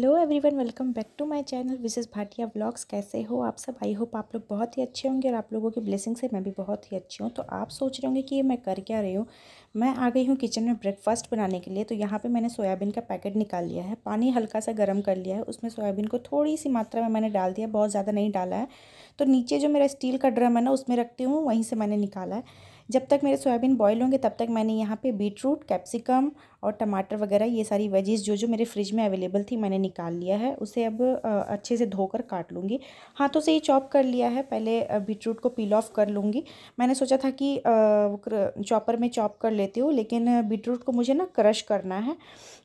hello everyone welcome back to my channel Vishesh Bhatia blogs कैसे हो आप सब आई होप आप लोग बहुत ही अच्छे होंगे और आप लोगों की ब्लेसिंग से मैं भी बहुत ही अच्छी हूँ तो आप सोच रहे होंगे कि ये मैं कर क्या रही हूँ मैं आ गई हूँ किचन में ब्रेकफास्ट बनाने के लिए तो यहाँ पे मैंने सोयाबीन का पैकेट निकाल लिया है पानी हल्का सा गर्म कर लिया है उसमें सोयाबीन को थोड़ी सी मात्रा में मैंने डाल दिया बहुत ज़्यादा नहीं डाला है तो नीचे जो मेरा स्टील का ड्रम है ना उसमें रखती हूँ वहीं से मैंने निकाला है जब तक मेरे सोयाबीन बॉयल होंगे तब तक मैंने यहाँ पे रूट कैप्सिकम और टमाटर वगैरह ये सारी वेजीज़ जो जो मेरे फ्रिज में अवेलेबल थी मैंने निकाल लिया है उसे अब अच्छे से धोकर काट लूँगी हाथों से ही चॉप कर लिया है पहले बीटरूट को पील ऑफ कर लूँगी मैंने सोचा था कि चॉपर में चॉप कर लेती हूँ लेकिन बीटरूट को मुझे ना क्रश करना है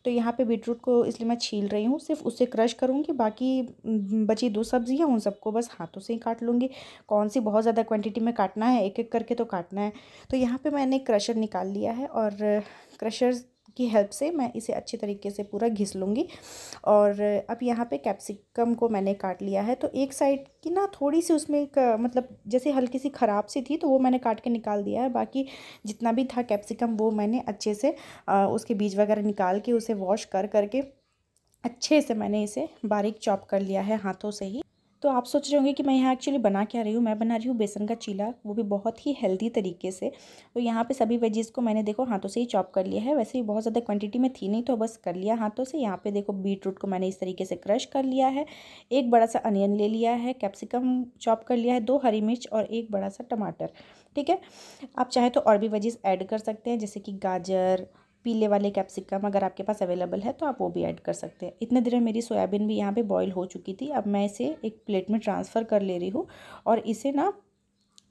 तो यहाँ पर बीटरूट को इसलिए मैं छील रही हूँ सिर्फ उससे क्रश करूँगी बाकी बची दो सब्जियाँ उन सबको बस हाथों से ही काट लूँगी कौन सी बहुत ज़्यादा क्वान्टिटी में काटना है एक एक करके तो काटना है तो यहाँ पर मैंने क्रशर निकाल लिया है और क्रशर्स की हेल्प से मैं इसे अच्छे तरीके से पूरा घिस लूँगी और अब यहाँ पे कैप्सिकम को मैंने काट लिया है तो एक साइड की ना थोड़ी सी उसमें एक मतलब जैसे हल्की सी ख़राब सी थी तो वो मैंने काट के निकाल दिया है बाकी जितना भी था कैप्सिकम वो मैंने अच्छे से उसके बीज वगैरह निकाल के उसे वॉश कर करके अच्छे से मैंने इसे बारीक चॉप कर लिया है हाथों से ही तो आप सोच रहे होंगे कि मैं यहाँ एक्चुअली बना क्या रही हूँ मैं बना रही हूँ बेसन का चीला वो भी बहुत ही हेल्दी तरीके से तो यहाँ पे सभी वेजीज़ को मैंने देखो हाथों से ही चॉप कर लिया है वैसे भी बहुत ज़्यादा क्वांटिटी में थी नहीं तो बस कर लिया हाथों से यहाँ पे देखो बीट रूट को मैंने इस तरीके से क्रश कर लिया है एक बड़ा सा अनियन ले लिया है कैप्सिकम चॉप कर लिया है दो हरी मिर्च और एक बड़ा सा टमाटर ठीक है आप चाहे तो और भी वेजीज़ ऐड कर सकते हैं जैसे कि गाजर पीले वाले कैप्सिकम अगर आपके पास अवेलेबल है तो आप वो भी ऐड कर सकते हैं इतने देर में मेरी सोयाबीन भी यहाँ पे बॉईल हो चुकी थी अब मैं इसे एक प्लेट में ट्रांसफ़र कर ले रही हूँ और इसे ना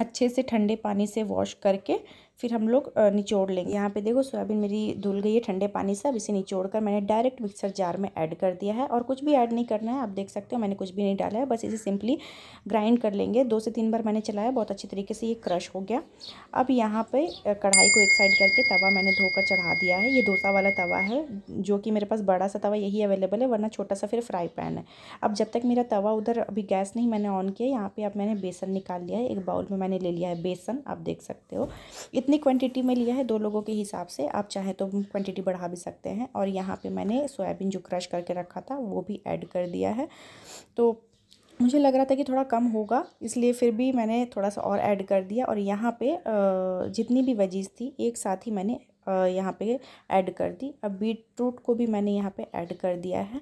अच्छे से ठंडे पानी से वॉश करके फिर हम लोग निचोड़ लेंगे यहाँ पे देखो सोयाबीन मेरी धुल गई है ठंडे पानी से अब इसे निचोड़ कर मैंने डायरेक्ट मिक्सर जार में ऐड कर दिया है और कुछ भी ऐड नहीं करना है आप देख सकते हो मैंने कुछ भी नहीं डाला है बस इसे सिंपली ग्राइंड कर लेंगे दो से तीन बार मैंने चलाया बहुत अच्छे तरीके से ये क्रश हो गया अब यहाँ पर कढ़ाई को एक साइड करके तवा मैंने धोकर चढ़ा दिया है ये डोसा वाला तवा है जो कि मेरे पास बड़ा सा तवा यही अवेलेबल है वरना छोटा सा फिर फ्राई पैन है अब जब तक मेरा तवा उधर अभी गैस नहीं मैंने ऑन किया यहाँ पर अब मैंने बेसन निकाल लिया है एक बाउल में मैंने ले लिया है बेसन आप देख सकते हो इतनी क्वांटिटी में लिया है दो लोगों के हिसाब से आप चाहें तो क्वांटिटी बढ़ा भी सकते हैं और यहाँ पे मैंने सोयाबीन जो क्रश करके रखा था वो भी ऐड कर दिया है तो मुझे लग रहा था कि थोड़ा कम होगा इसलिए फिर भी मैंने थोड़ा सा और ऐड कर दिया और यहाँ पर जितनी भी वेजीज थी एक साथ ही मैंने यहाँ पे ऐड कर दी अब बीट रूट को भी मैंने यहाँ पे ऐड कर दिया है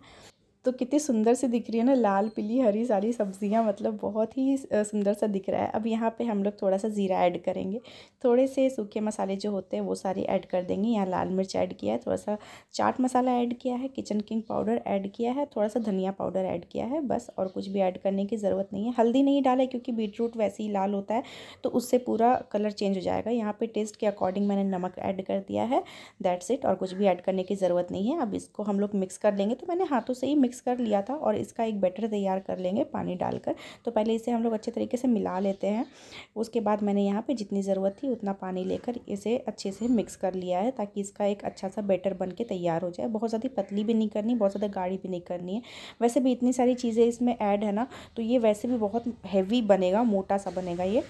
तो कितनी सुंदर से दिख रही है ना लाल पीली हरी सारी सब्जियां मतलब बहुत ही सुंदर सा दिख रहा है अब यहाँ पे हम लोग थोड़ा सा ज़ीरा ऐड करेंगे थोड़े से सूखे मसाले जो होते हैं वो सारे ऐड कर देंगे यहाँ लाल मिर्च ऐड किया है थोड़ा सा चाट मसाला ऐड किया है किचन किंग पाउडर ऐड किया है थोड़ा सा धनिया पाउडर ऐड किया है बस और कुछ भी ऐड करने की ज़रूरत नहीं है हल्दी नहीं डाला क्योंकि बीटरूट वैसे ही लाल होता है तो उससे पूरा कलर चेंज हो जाएगा यहाँ पर टेस्ट के अकॉर्डिंग मैंने नमक ऐड कर दिया है दैट्स इट और कुछ भी ऐड करने की ज़रूरत नहीं है अब इसको हम लोग मिक्स कर लेंगे तो मैंने हाथों से ही मिक्स मिक्स कर लिया था और इसका एक बैटर तैयार कर लेंगे पानी डालकर तो पहले इसे हम लोग अच्छे तरीके से मिला लेते हैं उसके बाद मैंने यहाँ पे जितनी ज़रूरत थी उतना पानी लेकर इसे अच्छे से मिक्स कर लिया है ताकि इसका एक अच्छा सा बैटर बन के तैयार हो जाए बहुत ज़्यादा पतली भी नहीं करनी बहुत ज़्यादा गाढ़ी भी नहीं करनी है वैसे भी इतनी सारी चीज़ें इसमें ऐड है ना तो ये वैसे भी बहुत हैवी बनेगा मोटा सा बनेगा ये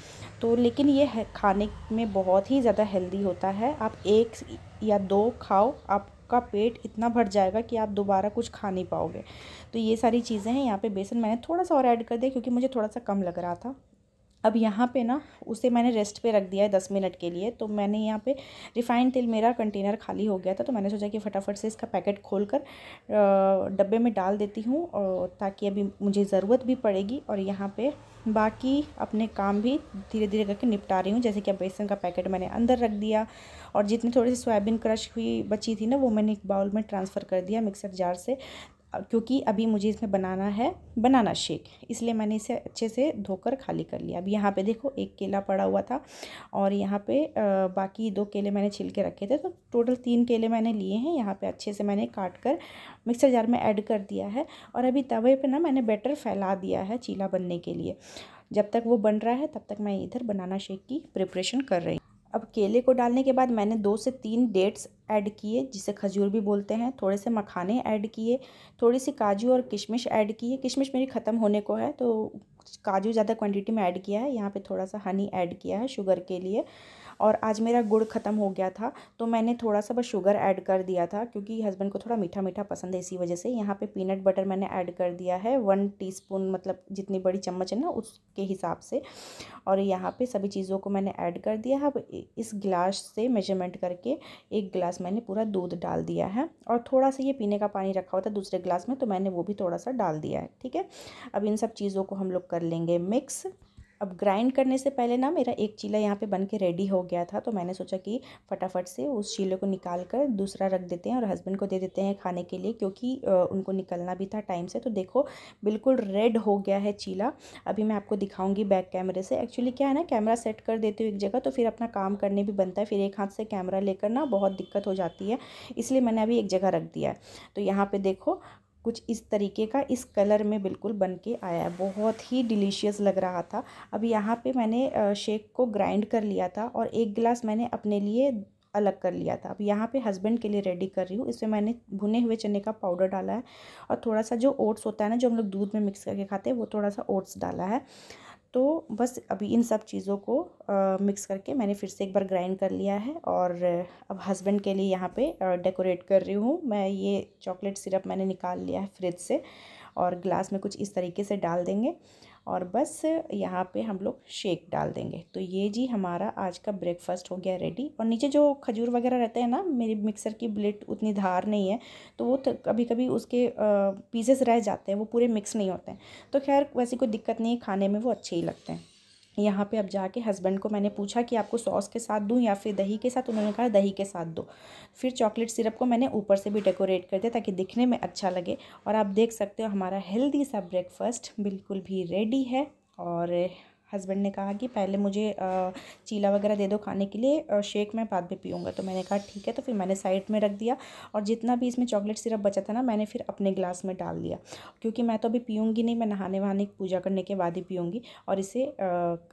तो लेकिन ये खाने में बहुत ही ज़्यादा हेल्दी होता है आप एक या दो खाओ आप आपका पेट इतना भर जाएगा कि आप दोबारा कुछ खा नहीं पाओगे तो ये सारी चीज़ें हैं यहाँ पे बेसन मैंने थोड़ा सा और ऐड कर दिया क्योंकि मुझे थोड़ा सा कम लग रहा था अब यहाँ पे ना उसे मैंने रेस्ट पे रख दिया है दस मिनट के लिए तो मैंने यहाँ पे रिफ़ाइंड तेल मेरा कंटेनर खाली हो गया था तो मैंने सोचा कि फटाफट से इसका पैकेट खोल कर डब्बे में डाल देती हूँ और ताकि अभी मुझे ज़रूरत भी पड़ेगी और यहाँ पे बाकी अपने काम भी धीरे धीरे करके निपटा रही हूँ जैसे कि अब बेसन का पैकेट मैंने अंदर रख दिया और जितनी थोड़ी सी सोयाबीन क्रश हुई बची थी ना वो मैंने एक बाउल में ट्रांसफ़र कर दिया मिक्सर जार से क्योंकि अभी मुझे इसमें बनाना है बनाना शेक इसलिए मैंने इसे अच्छे से धोकर खाली कर लिया अब यहाँ पे देखो एक केला पड़ा हुआ था और यहाँ पे बाकी दो केले मैंने छिल के रखे थे तो टोटल तीन केले मैंने लिए हैं यहाँ पे अच्छे से मैंने काट कर मिक्सर जार में ऐड कर दिया है और अभी तवे पर ना मैंने बैटर फैला दिया है चीला बनने के लिए जब तक वो बन रहा है तब तक मैं इधर बनाना शेक की प्रिपरेशन कर रही हूँ अब केले को डालने के बाद मैंने दो से तीन डेट्स ऐड किए जिसे खजूर भी बोलते हैं थोड़े से मखाने ऐड किए थोड़ी सी काजू और किशमिश ऐड किए किशमिश मेरी ख़त्म होने को है तो काजू ज़्यादा क्वांटिटी में ऐड किया है यहाँ पे थोड़ा सा हनी ऐड किया है शुगर के लिए और आज मेरा गुड़ ख़त्म हो गया था तो मैंने थोड़ा सा बस शुगर ऐड कर दिया था क्योंकि हस्बैंड को थोड़ा मीठा मीठा पसंद है इसी वजह से यहाँ पे पीनट बटर मैंने ऐड कर दिया है वन टीस्पून मतलब जितनी बड़ी चम्मच है ना उसके हिसाब से और यहाँ पे सभी चीज़ों को मैंने ऐड कर दिया है अब इस गिलास से मेजरमेंट करके एक गिलास मैंने पूरा दूध डाल दिया है और थोड़ा सा ये पीने का पानी रखा हुआ था दूसरे गिलास में तो मैंने वो भी थोड़ा सा डाल दिया है ठीक है अब इन सब चीज़ों को हम लोग कर लेंगे मिक्स अब ग्राइंड करने से पहले ना मेरा एक चीला यहाँ पे बन के रेडी हो गया था तो मैंने सोचा कि फटाफट से उस चीले को निकाल कर दूसरा रख देते हैं और हस्बैंड को दे देते हैं खाने के लिए क्योंकि उनको निकलना भी था टाइम से तो देखो बिल्कुल रेड हो गया है चीला अभी मैं आपको दिखाऊंगी बैक कैमरे से एक्चुअली क्या है ना कैमरा सेट कर देती हूँ एक जगह तो फिर अपना काम करने भी बनता है फिर एक हाथ से कैमरा लेकर ना बहुत दिक्कत हो जाती है इसलिए मैंने अभी एक जगह रख दिया है तो यहाँ पर देखो कुछ इस तरीके का इस कलर में बिल्कुल बन के आया है बहुत ही डिलीशियस लग रहा था अब यहाँ पे मैंने शेक को ग्राइंड कर लिया था और एक गिलास मैंने अपने लिए अलग कर लिया था अब यहाँ पे हस्बैंड के लिए रेडी कर रही हूँ इसमें मैंने भुने हुए चने का पाउडर डाला है और थोड़ा सा जो ओट्स होता है ना जो हम लोग दूध में मिक्स करके खाते हैं वो थोड़ा सा ओट्स डाला है तो बस अभी इन सब चीज़ों को आ, मिक्स करके मैंने फिर से एक बार ग्राइंड कर लिया है और अब हस्बैंड के लिए यहाँ पे डेकोरेट कर रही हूँ मैं ये चॉकलेट सिरप मैंने निकाल लिया है फ्रिज से और ग्लास में कुछ इस तरीके से डाल देंगे और बस यहाँ पे हम लोग शेक डाल देंगे तो ये जी हमारा आज का ब्रेकफास्ट हो गया रेडी और नीचे जो खजूर वगैरह रहते हैं ना मेरी मिक्सर की ब्लेड उतनी धार नहीं है तो वो कभी कभी उसके पीसेस रह जाते हैं वो पूरे मिक्स नहीं होते हैं तो खैर वैसी कोई दिक्कत नहीं है खाने में वो अच्छे ही लगते हैं यहाँ पे अब जाके हस्बैंड को मैंने पूछा कि आपको सॉस के साथ दूँ या फिर दही के साथ उन्होंने कहा दही के साथ दो फिर चॉकलेट सिरप को मैंने ऊपर से भी डेकोरेट कर दिया ताकि दिखने में अच्छा लगे और आप देख सकते हो हमारा हेल्दी सा ब्रेकफास्ट बिल्कुल भी रेडी है और हस्बैंड ने कहा कि पहले मुझे चीला वगैरह दे दो खाने के लिए और शेक मैं बाद में पीऊँगा तो मैंने कहा ठीक है तो फिर मैंने साइड में रख दिया और जितना भी इसमें चॉकलेट सिरप बचा था ना मैंने फिर अपने गिलास में डाल दिया क्योंकि मैं तो अभी पीऊँगी नहीं मैं नहाने वहाने पूजा करने के बाद ही पीऊँगी और इसे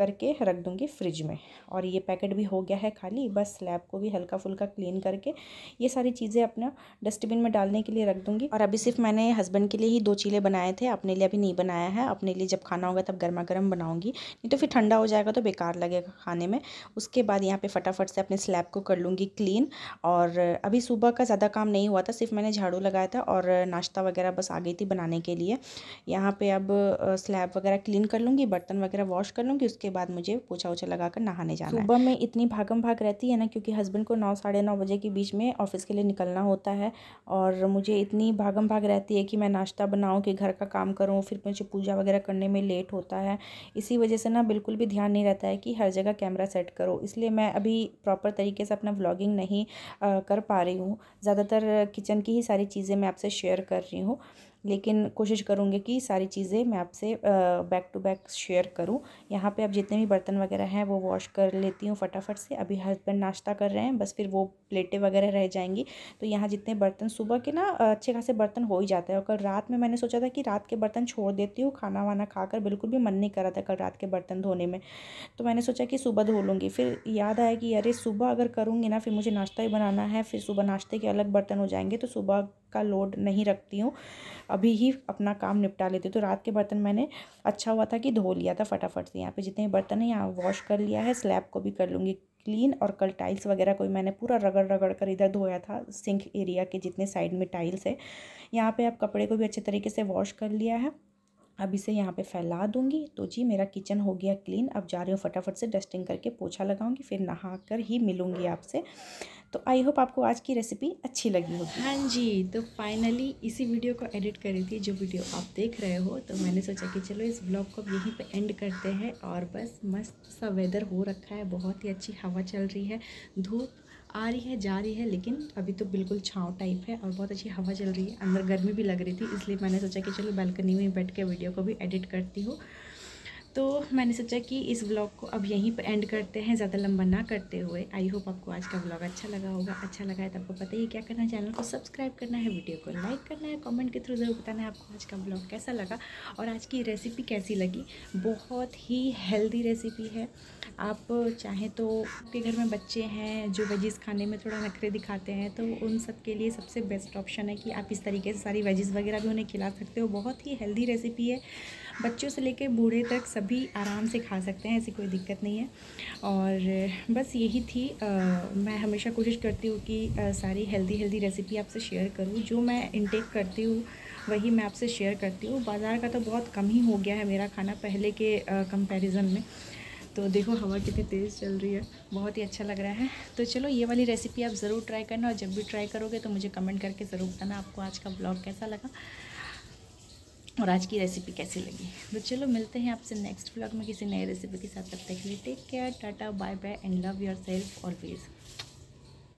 करके रख दूँगी फ्रिज में और ये पैकेट भी हो गया है खाली बस स्लैब को भी हल्का फुल्का क्लीन करके ये सारी चीज़ें अपना डस्टबिन में डालने के लिए रख दूँगी और अभी सिर्फ मैंने हस्बैंड के लिए ही दो चीले बनाए थे अपने लिए अभी नहीं बनाया है अपने लिए जब खाना होगा तब गर्मा गर्म बनाऊँगी नहीं तो फिर ठंडा हो जाएगा तो बेकार लगेगा खाने में उसके बाद यहाँ पे फटाफट से अपने स्लैब को कर लूँगी क्लीन और अभी सुबह का ज़्यादा काम नहीं हुआ था सिर्फ मैंने झाड़ू लगाया था और नाश्ता वगैरह बस आ गई थी बनाने के लिए यहाँ पर अब स्लैब वगैरह क्लीन कर लूँगी बर्तन वगैरह वॉश कर लूँगी उसके बाद मुझे पोछा ओछा लगा कर नहाने जाना सुबह में इतनी भागम भाग रहती है ना क्योंकि हस्बैंड को नौ साढ़े नौ बजे के बीच में ऑफिस के लिए निकलना होता है और मुझे इतनी भागम भाग रहती है कि मैं नाश्ता बनाऊँ कि घर का काम करूँ फिर मुझे पूजा वगैरह करने में लेट होता है इसी वजह से न अपना बिल्कुल भी ध्यान नहीं रहता है कि हर जगह कैमरा सेट करो इसलिए मैं अभी प्रॉपर तरीके से अपना व्लॉगिंग नहीं कर पा रही हूँ ज़्यादातर किचन की ही सारी चीज़ें मैं आपसे शेयर कर रही हूँ लेकिन कोशिश करूँगी कि सारी चीज़ें मैं आपसे बैक टू बैक शेयर करूँ यहाँ पे अब जितने भी बर्तन वगैरह हैं वो वॉश कर लेती हूँ फटाफट से अभी हस्बैंड नाश्ता कर रहे हैं बस फिर वो प्लेटें वगैरह रह जाएंगी तो यहाँ जितने बर्तन सुबह के ना अच्छे खासे बर्तन हो ही जाता है और कल रात में मैंने सोचा था कि रात के बर्तन छोड़ देती हूँ खाना वाना खाकर बिल्कुल भी मन नहीं करा था कल रात के बर्तन धोने में तो मैंने सोचा कि सुबह धो लूँगी फिर याद आया कि अरे सुबह अगर करूँगी ना फिर मुझे नाश्ता ही बनाना है फिर सुबह नाश्ते के अलग बर्तन हो जाएंगे तो सुबह का लोड नहीं रखती हूँ अभी ही अपना काम निपटा लेती हूँ तो रात के बर्तन मैंने अच्छा हुआ था कि धो लिया था फटाफट से यहाँ पे जितने बर्तन हैं यहाँ वॉश कर लिया है स्लैब को भी कर लूँगी क्लीन और कल टाइल्स वगैरह कोई मैंने पूरा रगड़ रगड़ कर इधर धोया था सिंक एरिया के जितने साइड में टाइल्स है यहाँ पर आप कपड़े को भी अच्छे तरीके से वॉश कर लिया है अब इसे यहाँ पे फैला दूंगी तो जी मेरा किचन हो गया क्लीन अब जा रही हूँ फटाफट से डस्टिंग करके पोछा लगाऊंगी फिर नहा कर ही मिलूँगी आपसे तो आई होप आपको आज की रेसिपी अच्छी लगी होगी हाँ जी तो फाइनली इसी वीडियो को एडिट करी थी जो वीडियो आप देख रहे हो तो मैंने सोचा कि चलो इस ब्लॉग को यहीं पे एंड करते हैं और बस मस्त सा वेदर हो रखा है बहुत ही अच्छी हवा चल रही है धूप आ रही है जा रही है लेकिन अभी तो बिल्कुल छाँव टाइप है और बहुत अच्छी हवा चल रही है अंदर गर्मी भी लग रही थी इसलिए मैंने सोचा कि चलो बालकनी में बैठ के वीडियो को भी एडिट करती हूँ तो मैंने सोचा कि इस ब्लॉग को अब यहीं पर एंड करते हैं ज़्यादा लंबा ना करते हुए आई होप आपको आज का ब्लॉग अच्छा लगा होगा अच्छा लगा है तो आपको पता ही क्या करना है चैनल को सब्सक्राइब करना है वीडियो को लाइक करना है कमेंट के थ्रू ज़रूर बताना है आपको आज का ब्लॉग कैसा लगा और आज की रेसिपी कैसी लगी बहुत ही हेल्दी रेसिपी है आप चाहें तो आपके घर में बच्चे हैं जो वेजेस खाने में थोड़ा नखरे दिखाते हैं तो उन सब के लिए सबसे बेस्ट ऑप्शन है कि आप इस तरीके से सारी वेजेस वगैरह भी उन्हें खिला सकते हो बहुत ही हेल्दी रेसिपी है बच्चों से लेकर बूढ़े तक सभी आराम से खा सकते हैं ऐसी कोई दिक्कत नहीं है और बस यही थी आ, मैं हमेशा कोशिश करती हूँ कि आ, सारी हेल्दी हेल्दी रेसिपी आपसे शेयर करूँ जो मैं इनटेक करती हूँ वही मैं आपसे शेयर करती हूँ बाज़ार का तो बहुत कम ही हो गया है मेरा खाना पहले के कंपेरिज़न में तो देखो हवा कितनी तेज़ चल रही है बहुत ही अच्छा लग रहा है तो चलो ये वाली रेसिपी आप ज़रूर ट्राई करना और जब भी ट्राई करोगे तो मुझे कमेंट करके ज़रूर बताना आपको आज का ब्लॉग कैसा लगा और आज की रेसिपी कैसी लगी तो चलो मिलते हैं आपसे नेक्स्ट ब्लॉग में किसी नए रेसिपी के साथ तब तक के लिए take care tata bye bye and love yourself always